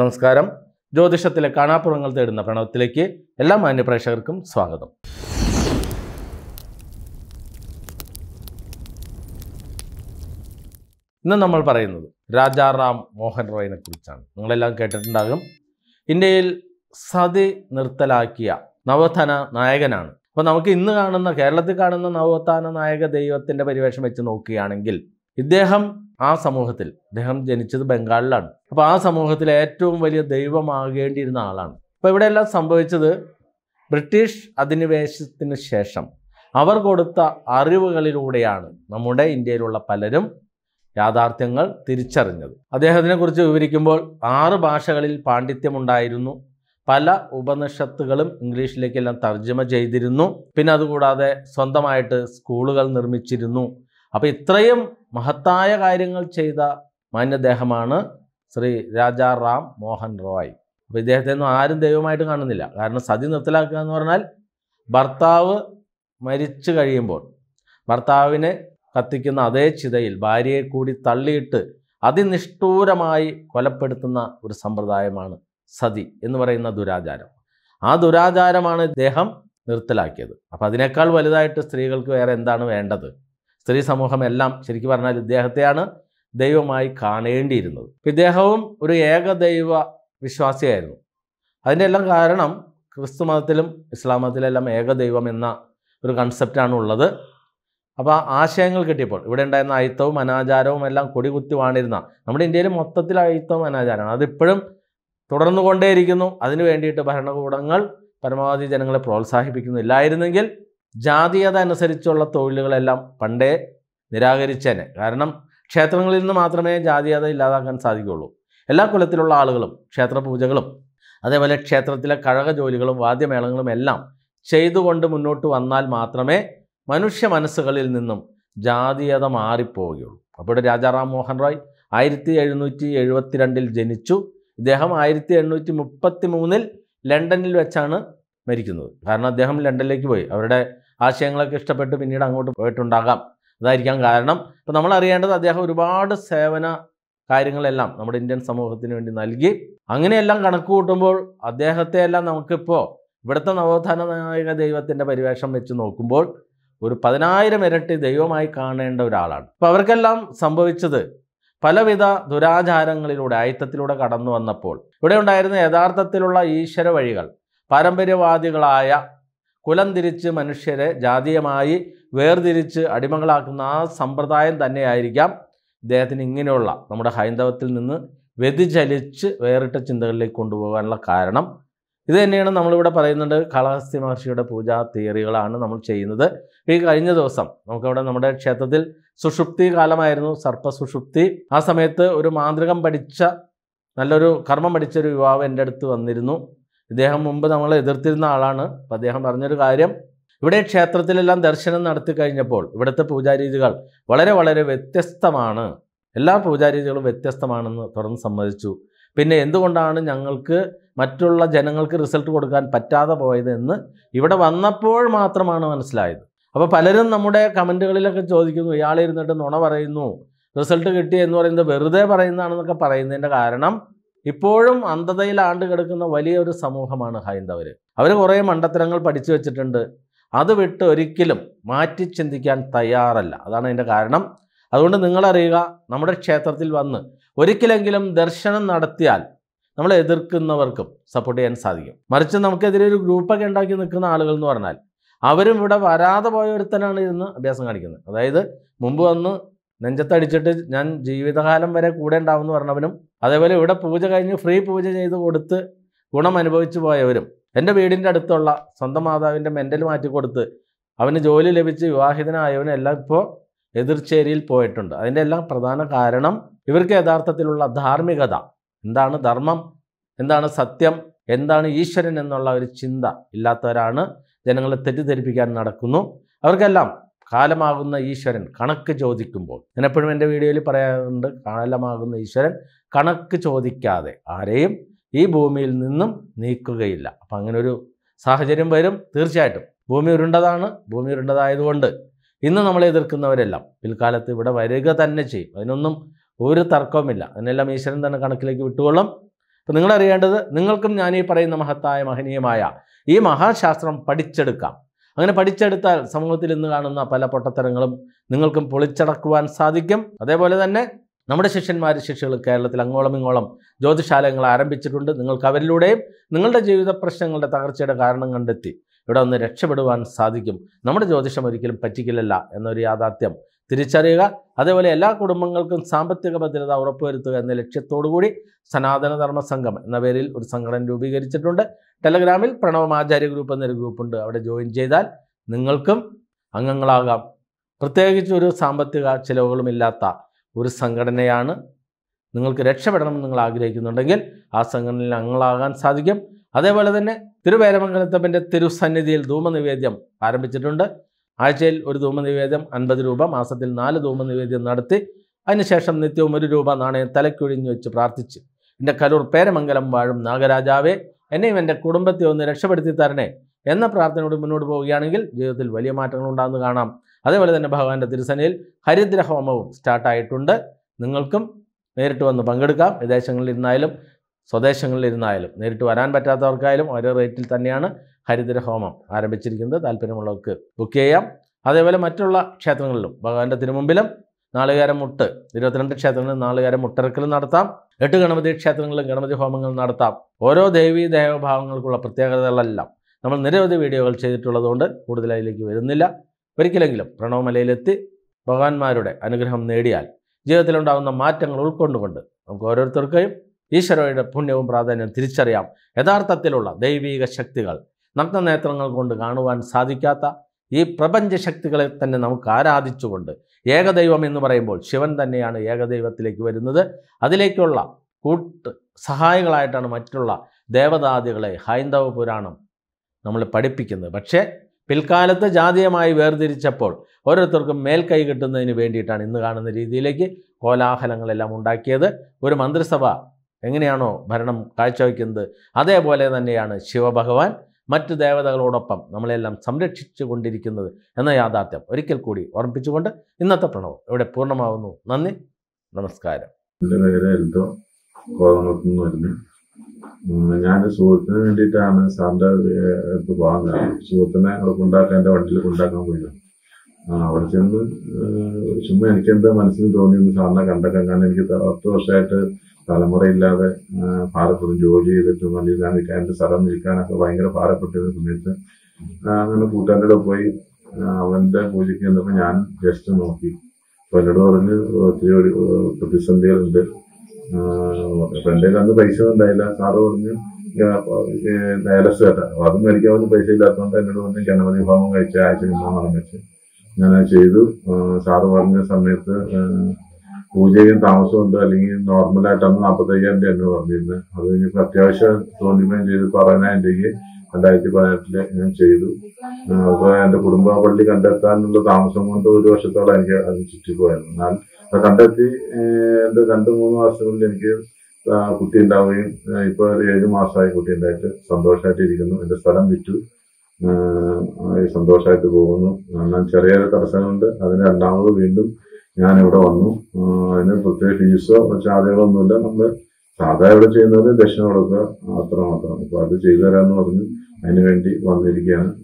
നമസ്കാരം ജ്യോതിഷത്തിലെ കാണാപ്പുറങ്ങൾ തേടുന്ന പ്രണവത്തിലേക്ക് എല്ലാ മാന്യപ്രേക്ഷകർക്കും സ്വാഗതം ഇന്ന് നമ്മൾ പറയുന്നത് രാജാറാം മോഹൻ റോയിനെ കുറിച്ചാണ് നിങ്ങളെല്ലാം കേട്ടിട്ടുണ്ടാകും ഇന്ത്യയിൽ സതി നിർത്തലാക്കിയ നവോത്ഥാന നായകനാണ് അപ്പോൾ നമുക്ക് ഇന്ന് കാണുന്ന കേരളത്തിൽ കാണുന്ന നവോത്ഥാന നായക ദൈവത്തിൻ്റെ പരിവേഷം വെച്ച് നോക്കുകയാണെങ്കിൽ ഇദ്ദേഹം ആ സമൂഹത്തിൽ അദ്ദേഹം ജനിച്ചത് ബംഗാളിലാണ് അപ്പോൾ ആ സമൂഹത്തിൽ ഏറ്റവും വലിയ ദൈവമാകേണ്ടിയിരുന്ന ആളാണ് അപ്പോൾ ഇവിടെയെല്ലാം സംഭവിച്ചത് ബ്രിട്ടീഷ് അധിനിവേശത്തിന് ശേഷം അവർ കൊടുത്ത അറിവുകളിലൂടെയാണ് നമ്മുടെ ഇന്ത്യയിലുള്ള പലരും യാഥാർത്ഥ്യങ്ങൾ തിരിച്ചറിഞ്ഞത് അദ്ദേഹത്തിനെക്കുറിച്ച് വിവരിക്കുമ്പോൾ ആറ് ഭാഷകളിൽ പാണ്ഡിത്യമുണ്ടായിരുന്നു പല ഉപനിഷത്തുകളും ഇംഗ്ലീഷിലേക്കെല്ലാം തർജ്ജമ ചെയ്തിരുന്നു പിന്നെ അതുകൂടാതെ സ്വന്തമായിട്ട് സ്കൂളുകൾ നിർമ്മിച്ചിരുന്നു അപ്പോൾ ഇത്രയും മഹത്തായ കാര്യങ്ങൾ ചെയ്ത മാന്യദ്ദേഹമാണ് ശ്രീ രാജാ റാം മോഹൻ റോയ് അപ്പോൾ ഇദ്ദേഹത്തെ ഒന്നും ആരും ദൈവമായിട്ട് കാണുന്നില്ല കാരണം സതി നിർത്തലാക്കുക എന്ന് പറഞ്ഞാൽ ഭർത്താവ് മരിച്ചു കഴിയുമ്പോൾ ഭർത്താവിനെ കത്തിക്കുന്ന അതേ ചിതയിൽ ഭാര്യയെ കൂടി തള്ളിയിട്ട് അതിനിഷ്ഠൂരമായി കൊലപ്പെടുത്തുന്ന ഒരു സമ്പ്രദായമാണ് സതി എന്ന് പറയുന്ന ദുരാചാരം ആ ദുരാചാരമാണ് ഇദ്ദേഹം നിർത്തലാക്കിയത് അപ്പം അതിനേക്കാൾ വലുതായിട്ട് സ്ത്രീകൾക്ക് വേറെ എന്താണ് വേണ്ടത് സ്ത്രീ സമൂഹം എല്ലാം ശരിക്കും പറഞ്ഞാൽ ഇദ്ദേഹത്തെയാണ് ദൈവമായി കാണേണ്ടിയിരുന്നത് ഇദ്ദേഹവും ഒരു ഏകദൈവ വിശ്വാസിയായിരുന്നു അതിൻ്റെ എല്ലാം കാരണം ക്രിസ്തു മതത്തിലും ഇസ്ലാം മതത്തിലെല്ലാം ഏകദൈവം എന്ന ഒരു കൺസെപ്റ്റാണ് ഉള്ളത് അപ്പോൾ ആശയങ്ങൾ കിട്ടിയപ്പോൾ ഇവിടെ ഉണ്ടായിരുന്ന അയിത്തവും അനാചാരവും എല്ലാം കൊടികുത്തി വാണിരുന്ന നമ്മുടെ ഇന്ത്യയിൽ മൊത്തത്തിൽ അയിത്തവും അനാചാരമാണ് അതിപ്പോഴും തുടർന്നു കൊണ്ടേയിരിക്കുന്നു അതിനു വേണ്ടിയിട്ട് ഭരണകൂടങ്ങൾ പരമാവധി ജനങ്ങളെ പ്രോത്സാഹിപ്പിക്കുന്നില്ലായിരുന്നെങ്കിൽ ജാതീയത അനുസരിച്ചുള്ള തൊഴിലുകളെല്ലാം പണ്ടേ നിരാകരിച്ചേനെ കാരണം ക്ഷേത്രങ്ങളിൽ നിന്ന് മാത്രമേ ജാതീയത ഇല്ലാതാക്കാൻ സാധിക്കുകയുള്ളൂ എല്ലാ കുലത്തിലുള്ള ആളുകളും ക്ഷേത്രപൂജകളും അതേപോലെ ക്ഷേത്രത്തിലെ കഴക ജോലികളും വാദ്യമേളങ്ങളും എല്ലാം ചെയ്തുകൊണ്ട് മുന്നോട്ട് വന്നാൽ മാത്രമേ മനുഷ്യ മനസ്സുകളിൽ നിന്നും ജാതീയത മാറിപ്പോവുകയുള്ളൂ അപ്പോൾ രാജാറാം മോഹൻ റോയ് ആയിരത്തി എഴുന്നൂറ്റി എഴുപത്തിരണ്ടിൽ ജനിച്ചു ഇദ്ദേഹം ആയിരത്തി എണ്ണൂറ്റി മുപ്പത്തി മൂന്നിൽ ലണ്ടനിൽ വെച്ചാണ് മരിക്കുന്നത് കാരണം അദ്ദേഹം ലണ്ടനിലേക്ക് പോയി അവരുടെ ആശയങ്ങളൊക്കെ ഇഷ്ടപ്പെട്ട് പിന്നീട് അങ്ങോട്ട് പോയിട്ടുണ്ടാകാം അതായിരിക്കാം കാരണം ഇപ്പം നമ്മൾ അറിയേണ്ടത് അദ്ദേഹം ഒരുപാട് സേവന കാര്യങ്ങളെല്ലാം നമ്മുടെ ഇന്ത്യൻ സമൂഹത്തിന് വേണ്ടി നൽകി അങ്ങനെയെല്ലാം കണക്ക് കൂട്ടുമ്പോൾ അദ്ദേഹത്തെയെല്ലാം നമുക്കിപ്പോൾ ഇവിടുത്തെ നവോത്ഥാന നായക ദൈവത്തിൻ്റെ പരിവേഷം വെച്ച് നോക്കുമ്പോൾ ഒരു പതിനായിരം ഇരട്ടി ദൈവമായി കാണേണ്ട ഒരാളാണ് അപ്പോൾ അവർക്കെല്ലാം സംഭവിച്ചത് പലവിധ ദുരാചാരങ്ങളിലൂടെ ആയിത്തത്തിലൂടെ കടന്നു വന്നപ്പോൾ ഇവിടെ ഉണ്ടായിരുന്ന യഥാർത്ഥത്തിലുള്ള ഈശ്വര വഴികൾ പാരമ്പര്യവാദികളായ കുലംതിരിച്ച് മനുഷ്യരെ ജാതീയമായി വേർതിരിച്ച് അടിമകളാക്കുന്ന ആ സമ്പ്രദായം തന്നെയായിരിക്കാം ഇദ്ദേഹത്തിന് ഇങ്ങനെയുള്ള നമ്മുടെ ഹൈന്ദവത്തിൽ നിന്ന് വ്യതിചലിച്ച് വേറിട്ട ചിന്തകളിലേക്ക് കൊണ്ടുപോകാനുള്ള കാരണം ഇത് തന്നെയാണ് നമ്മളിവിടെ പറയുന്നത് കാളഹസ്തി മഹർഷിയുടെ പൂജാ തിയറികളാണ് നമ്മൾ ചെയ്യുന്നത് ഈ കഴിഞ്ഞ ദിവസം നമുക്കവിടെ നമ്മുടെ ക്ഷേത്രത്തിൽ സുഷുപ്തി കാലമായിരുന്നു സർപ്പസുഷുപ്തി ആ സമയത്ത് ഒരു മാന്ത്രികം പഠിച്ച നല്ലൊരു കർമ്മം പഠിച്ചൊരു യുവാവ് എൻ്റെ അടുത്ത് വന്നിരുന്നു ഇദ്ദേഹം മുമ്പ് നമ്മളെ എതിർത്തിരുന്ന ആളാണ് അപ്പം അദ്ദേഹം പറഞ്ഞൊരു കാര്യം ഇവിടെ ക്ഷേത്രത്തിലെല്ലാം ദർശനം നടത്തി കഴിഞ്ഞപ്പോൾ ഇവിടുത്തെ പൂജാരീതികൾ വളരെ വളരെ വ്യത്യസ്തമാണ് എല്ലാ പൂജാരീതികളും വ്യത്യസ്തമാണെന്ന് തുറന്ന് സമ്മതിച്ചു പിന്നെ എന്തുകൊണ്ടാണ് ഞങ്ങൾക്ക് മറ്റുള്ള ജനങ്ങൾക്ക് റിസൾട്ട് കൊടുക്കാൻ പറ്റാതെ പോയത് എന്ന് ഇവിടെ വന്നപ്പോൾ മാത്രമാണ് മനസ്സിലായത് അപ്പോൾ പലരും നമ്മുടെ കമൻറ്റുകളിലൊക്കെ ചോദിക്കുന്നു ഇയാൾ നുണ പറയുന്നു റിസൾട്ട് കിട്ടി എന്ന് പറയുന്നത് വെറുതെ പറയുന്നതാണെന്നൊക്കെ പറയുന്നതിൻ്റെ കാരണം ഇപ്പോഴും അന്ധതയിൽ ആണ്ട് കിടക്കുന്ന വലിയൊരു സമൂഹമാണ് ഹൈന്ദവർ അവർ കുറേ മണ്ടത്തരങ്ങൾ പഠിച്ചു വെച്ചിട്ടുണ്ട് അത് വിട്ട് ഒരിക്കലും മാറ്റി ചിന്തിക്കാൻ തയ്യാറല്ല അതാണ് അതിൻ്റെ കാരണം അതുകൊണ്ട് നിങ്ങളറിയുക നമ്മുടെ ക്ഷേത്രത്തിൽ വന്ന് ഒരിക്കലെങ്കിലും ദർശനം നടത്തിയാൽ നമ്മൾ എതിർക്കുന്നവർക്കും സപ്പോർട്ട് ചെയ്യാൻ സാധിക്കും മറിച്ച് നമുക്കെതിരെ ഒരു ഗ്രൂപ്പൊക്കെ ഉണ്ടാക്കി നിൽക്കുന്ന ആളുകൾ എന്ന് പറഞ്ഞാൽ അവരും ഇവിടെ വരാതെ പോയ ഒരുത്തനാണ് ഇരുന്ന് അഭ്യാസം കാണിക്കുന്നത് അതായത് മുമ്പ് വന്ന് നെഞ്ചത്തടിച്ചിട്ട് ഞാൻ ജീവിതകാലം വരെ കൂടെ ഉണ്ടാവുമെന്ന് പറഞ്ഞവനും അതേപോലെ ഇവിടെ പൂജ കഴിഞ്ഞ് ഫ്രീ പൂജ ചെയ്ത് കൊടുത്ത് ഗുണം അനുഭവിച്ചു പോയവരും എൻ്റെ വീടിൻ്റെ അടുത്തുള്ള സ്വന്തം മാതാവിൻ്റെ മെൻ്റൽ മാറ്റിക്കൊടുത്ത് അവന് ജോലി ലഭിച്ച് വിവാഹിതനായവനും എല്ലാം ഇപ്പോൾ എതിർച്ചേരിയിൽ പോയിട്ടുണ്ട് അതിൻ്റെ എല്ലാം പ്രധാന കാരണം ഇവർക്ക് യഥാർത്ഥത്തിലുള്ള ധാർമ്മികത എന്താണ് ധർമ്മം എന്താണ് സത്യം എന്താണ് ഈശ്വരൻ എന്നുള്ള ഒരു ചിന്ത ഇല്ലാത്തവരാണ് ജനങ്ങളെ തെറ്റിദ്ധരിപ്പിക്കാൻ നടക്കുന്നു അവർക്കെല്ലാം കാലമാകുന്ന ഈശ്വരൻ കണക്ക് ചോദിക്കുമ്പോൾ ഞാനെപ്പോഴും എപ്പോഴും എൻ്റെ വീഡിയോയിൽ പറയാറുണ്ട് കാലമാകുന്ന ഈശ്വരൻ കണക്ക് ചോദിക്കാതെ ആരെയും ഈ ഭൂമിയിൽ നിന്നും നീക്കുകയില്ല അപ്പം അങ്ങനെ ഒരു സാഹചര്യം വരും തീർച്ചയായിട്ടും ഭൂമി ഉരുണ്ടതാണ് ഭൂമി ഉരുണ്ടതായതുകൊണ്ട് ഇന്ന് നമ്മൾ എതിർക്കുന്നവരെല്ലാം പിൽക്കാലത്ത് ഇവിടെ വരിക തന്നെ ചെയ്യും അതിനൊന്നും ഒരു തർക്കവുമില്ല അതിനെല്ലാം ഈശ്വരൻ തന്നെ കണക്കിലേക്ക് വിട്ടുകൊള്ളും അപ്പം നിങ്ങളറിയേണ്ടത് നിങ്ങൾക്കും ഞാൻ ഈ പറയുന്ന മഹത്തായ മഹനീയമായ ഈ മഹാശാസ്ത്രം പഠിച്ചെടുക്കാം അങ്ങനെ പഠിച്ചെടുത്താൽ സമൂഹത്തിൽ ഇന്ന് കാണുന്ന പല പൊട്ടത്തരങ്ങളും നിങ്ങൾക്കും പൊളിച്ചടക്കുവാൻ സാധിക്കും അതേപോലെ തന്നെ നമ്മുടെ ശിഷ്യന്മാർ ശിഷ്യകൾ കേരളത്തിൽ അങ്ങോളം ഇങ്ങോളം ജ്യോതിശാലയങ്ങൾ ആരംഭിച്ചിട്ടുണ്ട് നിങ്ങൾക്ക് അവരിലൂടെയും നിങ്ങളുടെ ജീവിത പ്രശ്നങ്ങളുടെ തകർച്ചയുടെ കാരണം കണ്ടെത്തി ഇവിടെ ഒന്ന് രക്ഷപ്പെടുവാൻ സാധിക്കും നമ്മുടെ ജ്യോതിഷം ഒരിക്കലും പറ്റിക്കില്ലല്ല എന്നൊരു യാഥാർത്ഥ്യം തിരിച്ചറിയുക അതേപോലെ എല്ലാ കുടുംബങ്ങൾക്കും സാമ്പത്തിക ഭദ്രത ഉറപ്പുവരുത്തുക എന്ന ലക്ഷ്യത്തോടുകൂടി സനാതനധർമ്മ സംഘം എന്ന പേരിൽ ഒരു സംഘടന രൂപീകരിച്ചിട്ടുണ്ട് ടെലഗ്രാമിൽ പ്രണവം ആചാര്യ ഗ്രൂപ്പ് എന്നൊരു ഗ്രൂപ്പുണ്ട് അവിടെ ജോയിൻ ചെയ്താൽ നിങ്ങൾക്കും അംഗങ്ങളാകാം പ്രത്യേകിച്ച് ഒരു സാമ്പത്തിക ചിലവുകളുമില്ലാത്ത ഒരു സംഘടനയാണ് നിങ്ങൾക്ക് രക്ഷപ്പെടണം നിങ്ങൾ ആഗ്രഹിക്കുന്നുണ്ടെങ്കിൽ ആ സംഘടനയിൽ അംഗങ്ങളാകാൻ സാധിക്കും അതേപോലെ തന്നെ തിരുവേരമംഗലത്തപ്പൻ്റെ തിരുസന്നിധിയിൽ ധൂമനിവേദ്യം ആരംഭിച്ചിട്ടുണ്ട് ആഴ്ചയിൽ ഒരു ധൂമനിവേദ്യം അൻപത് രൂപ മാസത്തിൽ നാല് ധൂമനിവേദ്യം നടത്തി അതിനുശേഷം നിത്യവും ഒരു രൂപ നാണയം തലക്കൊഴിഞ്ഞു വെച്ച് പ്രാർത്ഥിച്ച് എൻ്റെ കരൂർ പേരമംഗലം വാഴും നാഗരാജാവേ എന്നെയും എൻ്റെ കുടുംബത്തെ ഒന്ന് രക്ഷപ്പെടുത്തി തരണേ എന്ന പ്രാർത്ഥനയോട് മുന്നോട്ട് പോവുകയാണെങ്കിൽ ജീവിതത്തിൽ വലിയ മാറ്റങ്ങൾ ഉണ്ടാകുന്നു കാണാം അതേപോലെ തന്നെ ഭഗവാന്റെ തിരുസനയിൽ ഹരിദ്ര ഹോമവും സ്റ്റാർട്ടായിട്ടുണ്ട് നിങ്ങൾക്കും നേരിട്ട് വന്ന് പങ്കെടുക്കാം സ്വദേശങ്ങളിൽ ഇരുന്നായാലും നേരിട്ട് വരാൻ പറ്റാത്തവർക്കായാലും ഓരോ റേറ്റിൽ തന്നെയാണ് ഹരിദ്ര ഹോമം ആരംഭിച്ചിരിക്കുന്നത് താല്പര്യമുള്ളവർക്ക് ബുക്ക് ചെയ്യാം അതേപോലെ മറ്റുള്ള ക്ഷേത്രങ്ങളിലും ഭഗവാന്റെ തിരുമുമ്പിലും നാളുകാരം മുട്ട് ഇരുപത്തിരണ്ട് ക്ഷേത്രങ്ങളിൽ നാളുകാരം മുട്ടിറക്കലും നടത്താം എട്ട് ഗണപതി ക്ഷേത്രങ്ങളിലും ഗണപതി ഹോമങ്ങൾ നടത്താം ഓരോ ദേവീ ദേവഭാവങ്ങൾക്കുള്ള പ്രത്യേകതകളെല്ലാം നമ്മൾ നിരവധി വീഡിയോകൾ ചെയ്തിട്ടുള്ളതുകൊണ്ട് കൂടുതൽ അതിലേക്ക് വരുന്നില്ല ഒരിക്കലെങ്കിലും പ്രണവമലയിലെത്തി ഭഗവാന്മാരുടെ അനുഗ്രഹം നേടിയാൽ ജീവിതത്തിലുണ്ടാകുന്ന മാറ്റങ്ങൾ ഉൾക്കൊണ്ടുകൊണ്ട് നമുക്ക് ഓരോരുത്തർക്കും ഈശ്വരയുടെ പുണ്യവും പ്രാധാന്യവും തിരിച്ചറിയാം യഥാർത്ഥത്തിലുള്ള ദൈവീക ശക്തികൾ നഗ്നനേത്രങ്ങൾ കൊണ്ട് കാണുവാൻ സാധിക്കാത്ത ഈ പ്രപഞ്ചശക്തികളെ തന്നെ നമുക്ക് ആരാധിച്ചുകൊണ്ട് ഏകദൈവം എന്ന് പറയുമ്പോൾ ശിവൻ തന്നെയാണ് ഏകദൈവത്തിലേക്ക് വരുന്നത് അതിലേക്കുള്ള കൂട്ട് സഹായികളായിട്ടാണ് മറ്റുള്ള ദേവതാദികളെ ഹൈന്ദവ പുരാണം നമ്മൾ പഠിപ്പിക്കുന്നത് പക്ഷേ പിൽക്കാലത്ത് ജാതീയമായി വേർതിരിച്ചപ്പോൾ ഓരോരുത്തർക്കും മേൽക്കൈ കിട്ടുന്നതിന് വേണ്ടിയിട്ടാണ് ഇന്ന് കാണുന്ന രീതിയിലേക്ക് കോലാഹലങ്ങളെല്ലാം ഉണ്ടാക്കിയത് ഒരു മന്ത്രിസഭ എങ്ങനെയാണോ ഭരണം കാഴ്ചവെക്കുന്നത് അതേപോലെ തന്നെയാണ് ശിവഭഗവാൻ മറ്റ് ദേവതകളോടൊപ്പം നമ്മളെല്ലാം സംരക്ഷിച്ചു കൊണ്ടിരിക്കുന്നത് എന്ന യാഥാർത്ഥ്യം ഒരിക്കൽ കൂടി ഓർമ്മിപ്പിച്ചുകൊണ്ട് ഇന്നത്തെ പ്രണവം ഇവിടെ പൂർണ്ണമാവുന്നു നന്ദി നമസ്കാരം ഞാൻ സുഹൃത്തിന് വേണ്ടിയിട്ടാണ് സാറിൻ്റെ അടുത്ത് പോകുന്നത് സുഹൃത്തിനെ കൊണ്ടാക്കാൻ എൻ്റെ വണ്ടിയിൽ കൊണ്ടാക്കാൻ പോയില്ല അവിടെ ചെന്ന് ചുമ്മാ എന്താ മനസ്സിന് തോന്നിയെന്ന് സാറിനെ കണ്ടൊക്കെ കാരണം എനിക്ക് പത്ത് വർഷമായിട്ട് തലമുറയില്ലാതെ ഭാരപ്പെടും ജോലി ചെയ്തിട്ട് നല്ലൊരു എന്റെ സ്ഥലം നിൽക്കാനൊക്കെ ഭയങ്കര ഭാരപ്പെട്ടിരുന്ന സമയത്ത് അങ്ങനെ കൂട്ടാൻ്റെ പോയി അവന്റെ പൂജയ്ക്ക് ചെന്നപ്പോൾ ഞാൻ ജസ്റ്റ് നോക്കി അപ്പൊ എന്നോട് പറഞ്ഞ് ഒത്തിരി ഒരു പ്രതിസന്ധികളുണ്ട് അപ്പൊ എൻ്റെ അന്ന് പൈസ ഉണ്ടായില്ല സാറ് പറഞ്ഞ് ഡയലസ് കേട്ടാ അപ്പൊ അതും മേടിക്കാൻ ഒന്നും പൈസ ഇല്ലാത്തതുകൊണ്ട് എന്നോട് പറഞ്ഞ് ഗണപതി ഹോമം കഴിച്ച ആഴ്ച വിമാനം വെച്ച് ഞാൻ ചെയ്തു സാറ് പറഞ്ഞ സമയത്ത് പൂജയും താമസവും ഉണ്ട് അല്ലെങ്കിൽ ആയിട്ടാണ് നാൽപ്പത്തയ്യായിരം രൂപ എന്ന് പറഞ്ഞിരുന്നത് അത് കഴിഞ്ഞപ്പോൾ അത്യാവശ്യം തോന്നിമയം ചെയ്ത് പറയാനായിരം രണ്ടായിരത്തി പതിനെട്ടില് ഞാൻ ചെയ്തു അതുപോലെ എന്റെ കുടുംബ പള്ളി കണ്ടെത്താനുള്ള താമസം കൊണ്ട് ഒരു വർഷത്തോളം എനിക്ക് അതിന് ചുറ്റിപ്പോയായിരുന്നു എന്നാൽ അത് കണ്ടെത്തി എന്റെ രണ്ട് മൂന്ന് മാസത്തിനുള്ളിൽ എനിക്ക് കുട്ടി ഉണ്ടാവുകയും ഇപ്പൊ ഒരു ഏഴ് മാസമായി കുട്ടി ഉണ്ടായിട്ട് സന്തോഷമായിട്ട് ഇരിക്കുന്നു എന്റെ സ്ഥലം വിറ്റു സന്തോഷമായിട്ട് പോകുന്നു എന്നാൽ ചെറിയൊരു തടസ്സമുണ്ട് അതിന് രണ്ടാമത് വീണ്ടും ഞാൻ ഇവിടെ വന്നു അതിന് പ്രത്യേക ഫീസോ ചാർജുകളൊന്നുമില്ല നമ്മൾ സാധാരണ ഇവിടെ ചെയ്യുന്നത് ദക്ഷിണ കൊടുക്കുക അത്രമാത്രം അപ്പോൾ അത് ചെയ്തു തരാമെന്ന് പറഞ്ഞു അതിനുവേണ്ടി വന്നിരിക്കുകയാണ്